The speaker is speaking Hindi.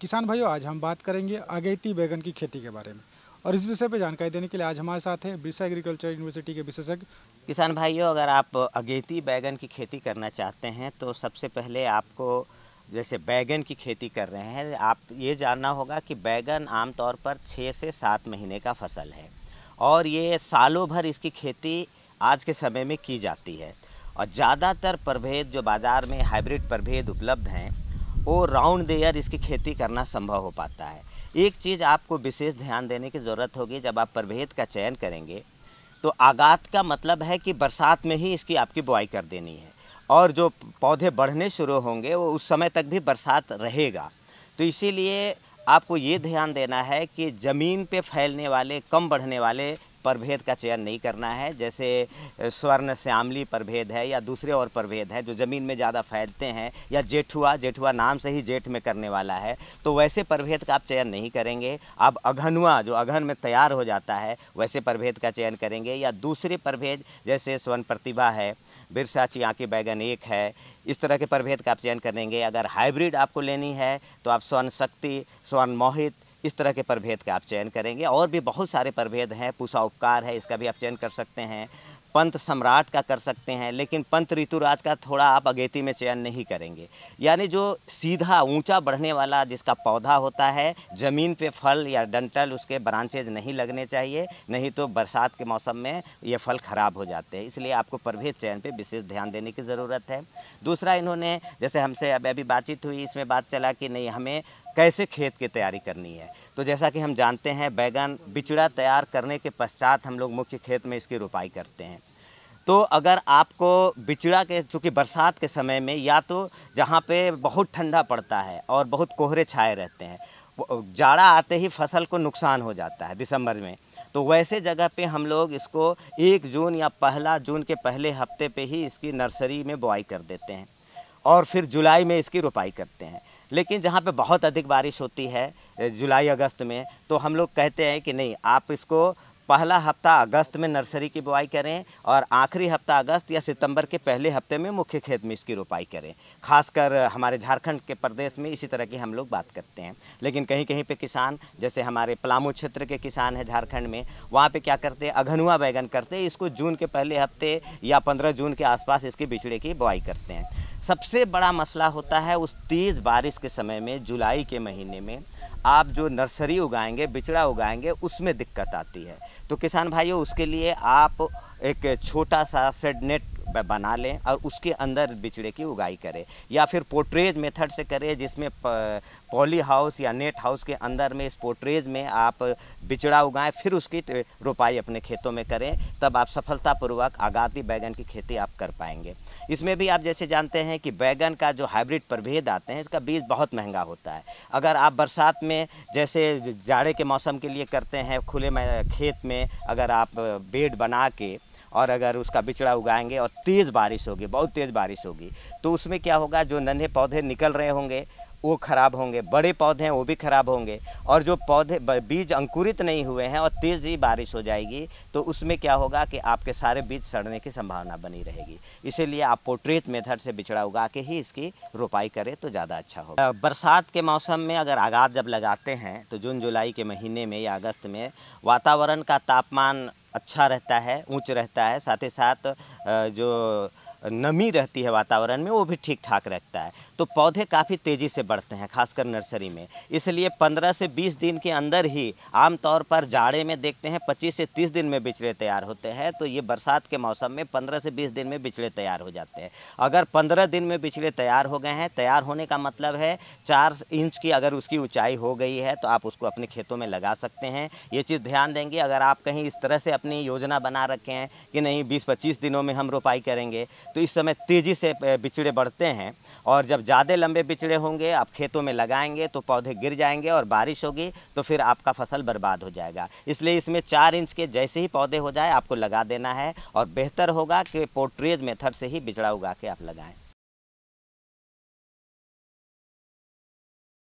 किसान भाइयों आज हम बात करेंगे अगैती बैगन की खेती के बारे में और इस विषय पर जानकारी देने के लिए आज हमारे साथ है बिरसा एग्रीकल्चर यूनिवर्सिटी के विशेषज्ञ किसान भाइयों अगर आप अगेती बैगन की खेती करना चाहते हैं तो सबसे पहले आपको जैसे बैगन की खेती कर रहे हैं आप ये जानना होगा कि बैगन आमतौर पर छः से सात महीने का फसल है और ये सालों भर इसकी खेती आज के समय में की जाती है और ज़्यादातर प्रभेद जो बाज़ार में हाइब्रिड प्रभेद उपलब्ध हैं वो राउंड द ईयर इसकी खेती करना संभव हो पाता है एक चीज़ आपको विशेष ध्यान देने की ज़रूरत होगी जब आप प्रभेद का चयन करेंगे तो आगात का मतलब है कि बरसात में ही इसकी आपकी बुआई कर देनी है और जो पौधे बढ़ने शुरू होंगे वो उस समय तक भी बरसात रहेगा तो इसीलिए आपको ये ध्यान देना है कि ज़मीन पे फैलने वाले कम बढ़ने वाले परभेद का चयन नहीं करना है जैसे स्वर्ण श्यामली प्रभेद है या दूसरे और प्रभेद है जो ज़मीन में ज़्यादा फैलते हैं या जेठुआ जेठुआ नाम से ही जेठ में करने वाला है तो वैसे प्रभेद का आप चयन नहीं करेंगे आप अघनुआ जो अघन में तैयार हो जाता है वैसे प्रभेद का चयन करेंगे या दूसरे प्रभेद जैसे स्वर्ण प्रतिभा है बिरसा चिया की बैगन एक है इस तरह के प्रभेद का आप चयन करेंगे अगर हाइब्रिड आपको लेनी है तो आप स्वर्ण शक्ति स्वर्ण मोहित इस तरह के प्रभेद का आप चयन करेंगे और भी बहुत सारे प्रभेद हैं पूसा उपकार है इसका भी आप चयन कर सकते हैं पंत सम्राट का कर सकते हैं लेकिन पंत ऋतुराज का थोड़ा आप अगेती में चयन नहीं करेंगे यानी जो सीधा ऊंचा बढ़ने वाला जिसका पौधा होता है ज़मीन पे फल या डंटल उसके ब्रांचेज नहीं लगने चाहिए नहीं तो बरसात के मौसम में ये फल ख़राब हो जाते हैं इसलिए आपको परभेद चयन पे विशेष ध्यान देने की ज़रूरत है दूसरा इन्होंने जैसे हमसे अभी अभी बातचीत हुई इसमें बात चला कि नहीं हमें कैसे खेत की तैयारी करनी है तो जैसा कि हम जानते हैं बैगन बिचड़ा तैयार करने के पश्चात हम लोग मुख्य खेत में इसकी रोपाई करते हैं तो अगर आपको बिचड़ा के चूँकि बरसात के समय में या तो जहाँ पे बहुत ठंडा पड़ता है और बहुत कोहरे छाए रहते हैं जाड़ा आते ही फसल को नुकसान हो जाता है दिसंबर में तो वैसे जगह पे हम लोग इसको एक जून या पहला जून के पहले हफ्ते पे ही इसकी नर्सरी में बुआई कर देते हैं और फिर जुलाई में इसकी रोपाई करते हैं लेकिन जहाँ पे बहुत अधिक बारिश होती है जुलाई अगस्त में तो हम लोग कहते हैं कि नहीं आप इसको पहला हफ्ता अगस्त में नर्सरी की बुआई करें और आखिरी हफ्ता अगस्त या सितंबर के पहले हफ्ते में मुख्य खेत में इसकी रोपाई करें खासकर हमारे झारखंड के प्रदेश में इसी तरह की हम लोग बात करते हैं लेकिन कहीं कहीं पे किसान जैसे हमारे पलामू क्षेत्र के किसान हैं झारखंड में वहाँ पे क्या करते हैं अघनुआ बैगन करते हैं इसको जून के पहले हफ्ते या पंद्रह जून के आसपास इसके बिछड़े की बुआई करते हैं सबसे बड़ा मसला होता है उस तेज़ बारिश के समय में जुलाई के महीने में आप जो नर्सरी उगाएंगे बिचड़ा उगाएंगे उसमें दिक्कत आती है तो किसान भाइयों उसके लिए आप एक छोटा सा सेड नेट बना लें और उसके अंदर बिचड़े की उगाई करें या फिर पोर्ट्रेज मेथड से करें जिसमें पॉली हाउस या नेट हाउस के अंदर में इस पोर्ट्रेज में आप बिचड़ा उगाएं फिर उसकी रोपाई अपने खेतों में करें तब आप सफलतापूर्वक आगाती बैगन की खेती आप कर पाएंगे इसमें भी आप जैसे जानते हैं कि बैगन का जो हाइब्रिड प्रभेद आते हैं इसका बीज बहुत महंगा होता है अगर आप बरसात में जैसे जाड़े के मौसम के लिए करते हैं खुले में खेत में अगर आप बेड बना के और अगर उसका बिचड़ा उगाएंगे और तेज़ बारिश होगी बहुत तेज़ बारिश होगी तो उसमें क्या होगा जो नन्हे पौधे निकल रहे होंगे वो खराब होंगे बड़े पौधे हैं वो भी खराब होंगे और जो पौधे बीज अंकुरित नहीं हुए हैं और तेज़ ही बारिश हो जाएगी तो उसमें क्या होगा कि आपके सारे बीज सड़ने की संभावना बनी रहेगी इसीलिए आप पोर्ट्रेट मेथड से बिछड़ा उगा के ही इसकी रोपाई करें तो ज़्यादा अच्छा होगा बरसात के मौसम में अगर आगात जब लगाते हैं तो जून जुलाई के महीने में या अगस्त में वातावरण का तापमान अच्छा रहता है ऊंच रहता है साथ ही साथ जो नमी रहती है वातावरण में वो भी ठीक ठाक रहता है तो पौधे काफ़ी तेज़ी से बढ़ते हैं खासकर नर्सरी में इसलिए 15 से 20 दिन के अंदर ही आमतौर पर जाड़े में देखते हैं 25 से 30 दिन में बिचड़े तैयार होते हैं तो ये बरसात के मौसम में 15 से 20 दिन में बिचड़े तैयार हो जाते हैं अगर पंद्रह दिन में बिचड़े तैयार हो गए हैं तैयार होने का मतलब है चार इंच की अगर उसकी ऊँचाई हो गई है तो आप उसको अपने खेतों में लगा सकते हैं ये चीज़ ध्यान देंगे अगर आप कहीं इस तरह से अपनी योजना बना रखे हैं कि नहीं बीस पच्चीस दिनों में हम रोपाई करेंगे तो इस समय तेज़ी से बिचड़े बढ़ते हैं और जब ज़्यादा लंबे बिचड़े होंगे आप खेतों में लगाएंगे तो पौधे गिर जाएंगे और बारिश होगी तो फिर आपका फसल बर्बाद हो जाएगा इसलिए इसमें चार इंच के जैसे ही पौधे हो जाए आपको लगा देना है और बेहतर होगा कि पोर्ट्रेज मेथड से ही बिचड़ा उगा के आप लगाएँ